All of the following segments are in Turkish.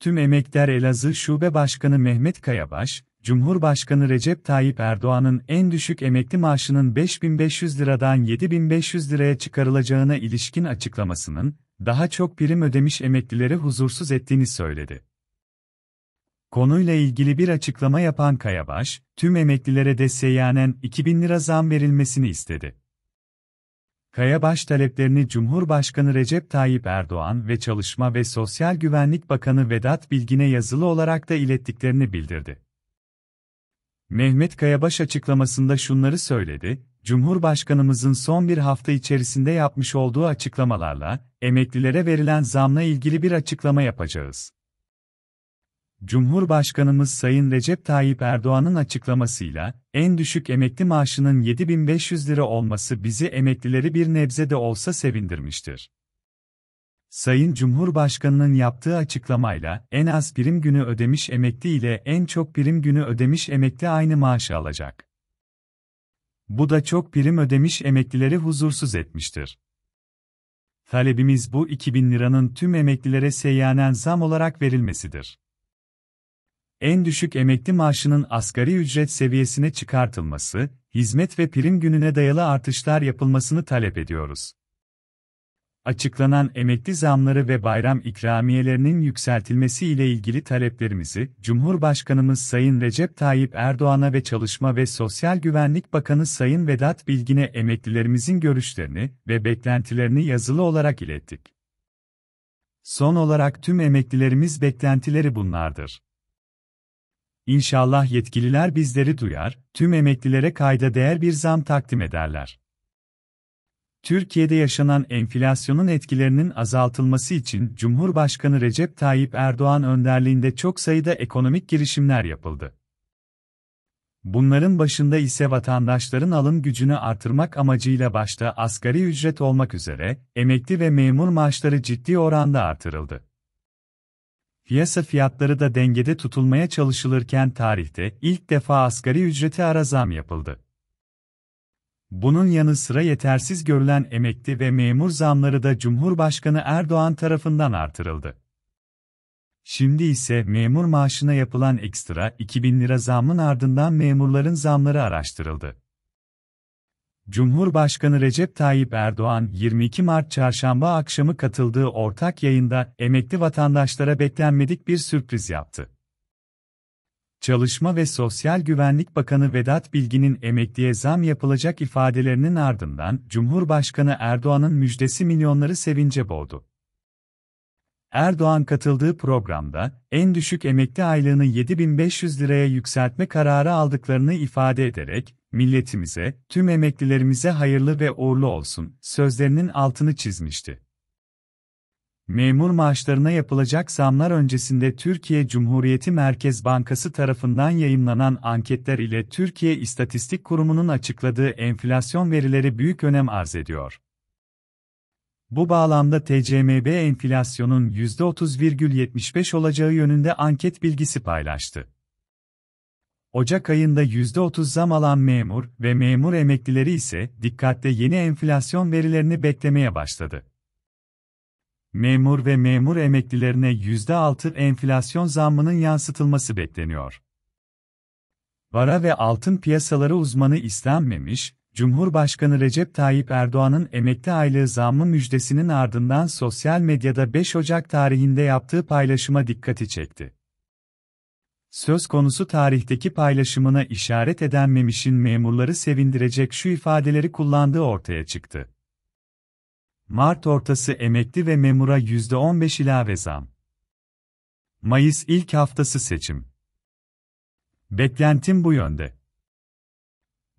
Tüm Emekler Elazığ Şube Başkanı Mehmet Kayabaş, Cumhurbaşkanı Recep Tayyip Erdoğan'ın en düşük emekli maaşının 5500 liradan 7500 liraya çıkarılacağına ilişkin açıklamasının, daha çok prim ödemiş emeklileri huzursuz ettiğini söyledi. Konuyla ilgili bir açıklama yapan Kayabaş, tüm emeklilere de seyyanen 2000 lira zam verilmesini istedi. Kayabaş taleplerini Cumhurbaşkanı Recep Tayyip Erdoğan ve Çalışma ve Sosyal Güvenlik Bakanı Vedat Bilgin'e yazılı olarak da ilettiklerini bildirdi. Mehmet Kayabaş açıklamasında şunları söyledi, Cumhurbaşkanımızın son bir hafta içerisinde yapmış olduğu açıklamalarla, emeklilere verilen zamla ilgili bir açıklama yapacağız. Cumhurbaşkanımız Sayın Recep Tayyip Erdoğan'ın açıklamasıyla, en düşük emekli maaşının 7500 lira olması bizi emeklileri bir nebze de olsa sevindirmiştir. Sayın Cumhurbaşkanı'nın yaptığı açıklamayla, en az prim günü ödemiş emekli ile en çok prim günü ödemiş emekli aynı maaşı alacak. Bu da çok prim ödemiş emeklileri huzursuz etmiştir. Talebimiz bu 2000 liranın tüm emeklilere seyyanen zam olarak verilmesidir en düşük emekli maaşının asgari ücret seviyesine çıkartılması, hizmet ve prim gününe dayalı artışlar yapılmasını talep ediyoruz. Açıklanan emekli zamları ve bayram ikramiyelerinin yükseltilmesi ile ilgili taleplerimizi Cumhurbaşkanımız Sayın Recep Tayyip Erdoğan'a ve Çalışma ve Sosyal Güvenlik Bakanı Sayın Vedat Bilgin'e emeklilerimizin görüşlerini ve beklentilerini yazılı olarak ilettik. Son olarak tüm emeklilerimiz beklentileri bunlardır. İnşallah yetkililer bizleri duyar, tüm emeklilere kayda değer bir zam takdim ederler. Türkiye'de yaşanan enflasyonun etkilerinin azaltılması için Cumhurbaşkanı Recep Tayyip Erdoğan önderliğinde çok sayıda ekonomik girişimler yapıldı. Bunların başında ise vatandaşların alım gücünü artırmak amacıyla başta asgari ücret olmak üzere emekli ve memur maaşları ciddi oranda artırıldı piyasa fiyatları da dengede tutulmaya çalışılırken tarihte ilk defa asgari ücrete ara zam yapıldı. Bunun yanı sıra yetersiz görülen emekli ve memur zamları da Cumhurbaşkanı Erdoğan tarafından artırıldı. Şimdi ise memur maaşına yapılan ekstra 2000 lira zamın ardından memurların zamları araştırıldı. Cumhurbaşkanı Recep Tayyip Erdoğan 22 Mart çarşamba akşamı katıldığı ortak yayında emekli vatandaşlara beklenmedik bir sürpriz yaptı. Çalışma ve Sosyal Güvenlik Bakanı Vedat Bilgin'in emekliye zam yapılacak ifadelerinin ardından Cumhurbaşkanı Erdoğan'ın müjdesi milyonları sevince boğdu. Erdoğan katıldığı programda en düşük emekli aylığını 7500 liraya yükseltme kararı aldıklarını ifade ederek milletimize, tüm emeklilerimize hayırlı ve uğurlu olsun sözlerinin altını çizmişti. Memur maaşlarına yapılacak zamlar öncesinde Türkiye Cumhuriyeti Merkez Bankası tarafından yayınlanan anketler ile Türkiye İstatistik Kurumu'nun açıkladığı enflasyon verileri büyük önem arz ediyor. Bu bağlamda TCMB enflasyonun %30,75 olacağı yönünde anket bilgisi paylaştı. Ocak ayında %30 zam alan memur ve memur emeklileri ise dikkatle yeni enflasyon verilerini beklemeye başladı. Memur ve memur emeklilerine %6 enflasyon zammının yansıtılması bekleniyor. Vara ve altın piyasaları uzmanı istenmemiş, Cumhurbaşkanı Recep Tayyip Erdoğan'ın emekli aylığı zammı müjdesinin ardından sosyal medyada 5 Ocak tarihinde yaptığı paylaşıma dikkati çekti söz konusu tarihteki paylaşımına işaret eden Memiş'in memurları sevindirecek şu ifadeleri kullandığı ortaya çıktı. Mart ortası emekli ve memura %15 ilave zam. Mayıs ilk haftası seçim. Beklentim bu yönde.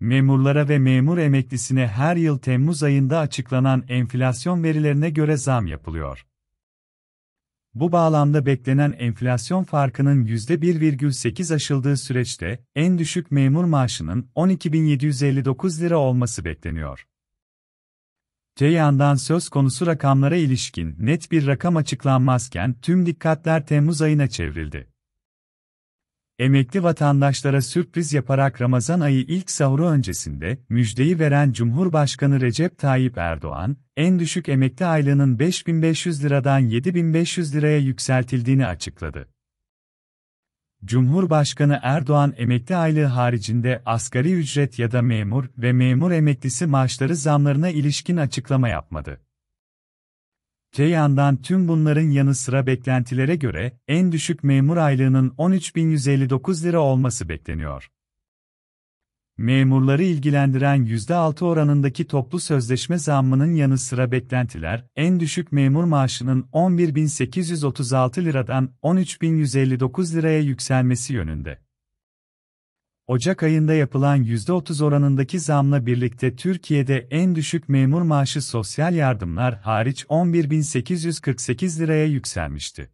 Memurlara ve memur emeklisine her yıl Temmuz ayında açıklanan enflasyon verilerine göre zam yapılıyor. Bu bağlamda beklenen enflasyon farkının %1,8 aşıldığı süreçte en düşük memur maaşının 12.759 lira olması bekleniyor. Te yandan söz konusu rakamlara ilişkin net bir rakam açıklanmazken tüm dikkatler Temmuz ayına çevrildi. Emekli vatandaşlara sürpriz yaparak Ramazan ayı ilk sahuru öncesinde müjdeyi veren Cumhurbaşkanı Recep Tayyip Erdoğan, en düşük emekli aylığının 5500 liradan 7500 liraya yükseltildiğini açıkladı. Cumhurbaşkanı Erdoğan emekli aylığı haricinde asgari ücret ya da memur ve memur emeklisi maaşları zamlarına ilişkin açıklama yapmadı. Te yandan tüm bunların yanı sıra beklentilere göre en düşük memur aylığının 13.159 lira olması bekleniyor. Memurları ilgilendiren %6 oranındaki toplu sözleşme zammının yanı sıra beklentiler, en düşük memur maaşının 11.836 liradan 13.159 liraya yükselmesi yönünde. Ocak ayında yapılan %30 oranındaki zamla birlikte Türkiye'de en düşük memur maaşı sosyal yardımlar hariç 11.848 liraya yükselmişti.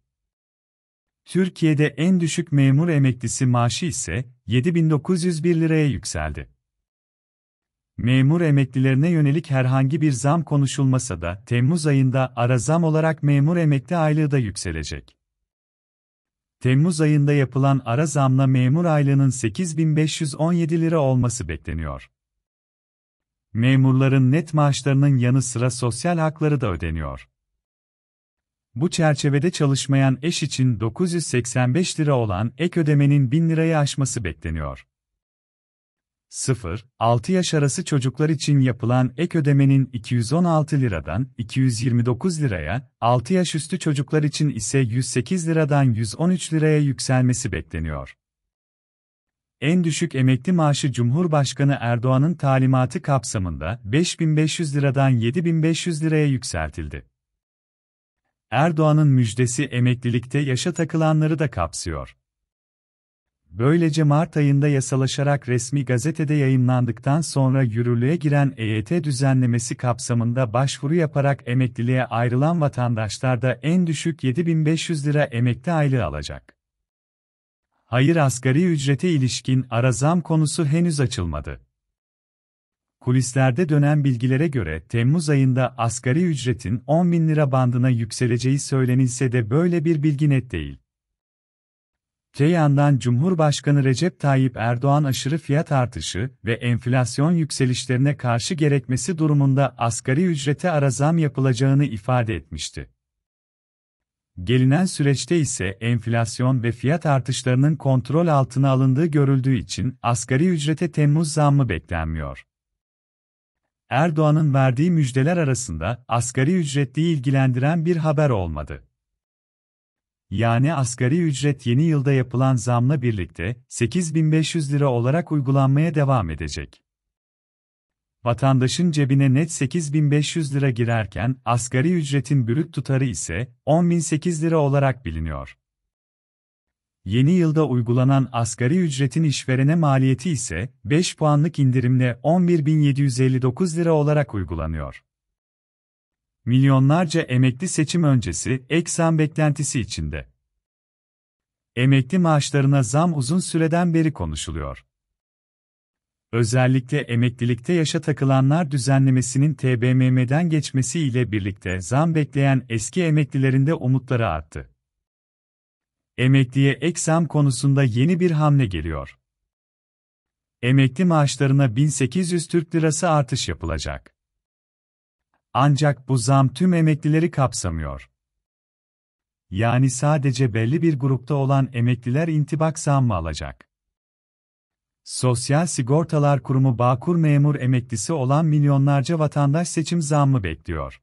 Türkiye'de en düşük memur emeklisi maaşı ise 7.901 liraya yükseldi. Memur emeklilerine yönelik herhangi bir zam konuşulmasa da Temmuz ayında ara zam olarak memur emekli aylığı da yükselecek. Temmuz ayında yapılan ara zamla memur aylığının 8517 lira olması bekleniyor. Memurların net maaşlarının yanı sıra sosyal hakları da ödeniyor. Bu çerçevede çalışmayan eş için 985 lira olan ek ödemenin 1000 lirayı aşması bekleniyor. 0-6 yaş arası çocuklar için yapılan ek ödemenin 216 liradan 229 liraya, 6 yaş üstü çocuklar için ise 108 liradan 113 liraya yükselmesi bekleniyor. En düşük emekli maaşı Cumhurbaşkanı Erdoğan'ın talimatı kapsamında 5500 liradan 7500 liraya yükseltildi. Erdoğan'ın müjdesi emeklilikte yaşa takılanları da kapsıyor. Böylece Mart ayında yasalaşarak resmi gazetede yayınlandıktan sonra yürürlüğe giren EYT düzenlemesi kapsamında başvuru yaparak emekliliğe ayrılan vatandaşlar da en düşük 7500 lira emekli aylığı alacak. Hayır asgari ücrete ilişkin ara zam konusu henüz açılmadı. Kulislerde dönen bilgilere göre Temmuz ayında asgari ücretin 10 bin lira bandına yükseleceği söylenilse de böyle bir bilgi net değil. Te yandan Cumhurbaşkanı Recep Tayyip Erdoğan aşırı fiyat artışı ve enflasyon yükselişlerine karşı gerekmesi durumunda asgari ücrete ara zam yapılacağını ifade etmişti. Gelinen süreçte ise enflasyon ve fiyat artışlarının kontrol altına alındığı görüldüğü için asgari ücrete Temmuz zammı beklenmiyor. Erdoğan'ın verdiği müjdeler arasında asgari ücretliyi ilgilendiren bir haber olmadı yani asgari ücret yeni yılda yapılan zamla birlikte 8500 lira olarak uygulanmaya devam edecek. Vatandaşın cebine net 8500 lira girerken asgari ücretin bürüt tutarı ise 10008 lira olarak biliniyor. Yeni yılda uygulanan asgari ücretin işverene maliyeti ise 5 puanlık indirimle 11759 lira olarak uygulanıyor. Milyonlarca emekli seçim öncesi ek zam beklentisi içinde. Emekli maaşlarına zam uzun süreden beri konuşuluyor. Özellikle emeklilikte yaşa takılanlar düzenlemesinin TBMM'den geçmesi ile birlikte zam bekleyen eski emeklilerinde umutları arttı. Emekliye ek zam konusunda yeni bir hamle geliyor. Emekli maaşlarına 1800 Türk Lirası artış yapılacak. Ancak bu zam tüm emeklileri kapsamıyor. Yani sadece belli bir grupta olan emekliler intibak zammı alacak. Sosyal Sigortalar Kurumu Bağkur memur emeklisi olan milyonlarca vatandaş seçim zammı bekliyor.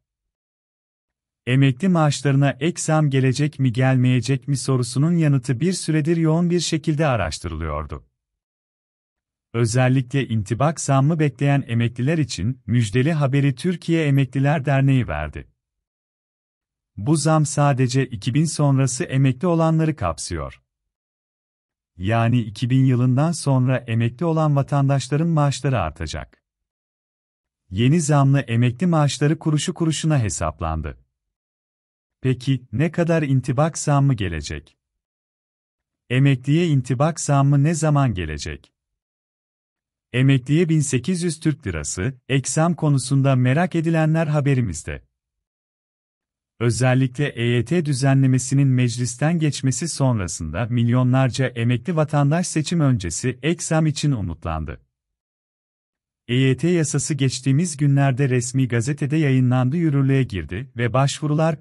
Emekli maaşlarına ek zam gelecek mi gelmeyecek mi sorusunun yanıtı bir süredir yoğun bir şekilde araştırılıyordu. Özellikle intibak zammı bekleyen emekliler için müjdeli haberi Türkiye Emekliler Derneği verdi. Bu zam sadece 2000 sonrası emekli olanları kapsıyor. Yani 2000 yılından sonra emekli olan vatandaşların maaşları artacak. Yeni zamlı emekli maaşları kuruşu kuruşuna hesaplandı. Peki ne kadar intibak zammı gelecek? Emekliye intibak zammı ne zaman gelecek? Emekliye 1800 Türk Lirası, eksam konusunda merak edilenler haberimizde. Özellikle EYT düzenlemesinin meclisten geçmesi sonrasında milyonlarca emekli vatandaş seçim öncesi eksam için umutlandı. EYT yasası geçtiğimiz günlerde resmi gazetede yayınlandı yürürlüğe girdi ve başvurular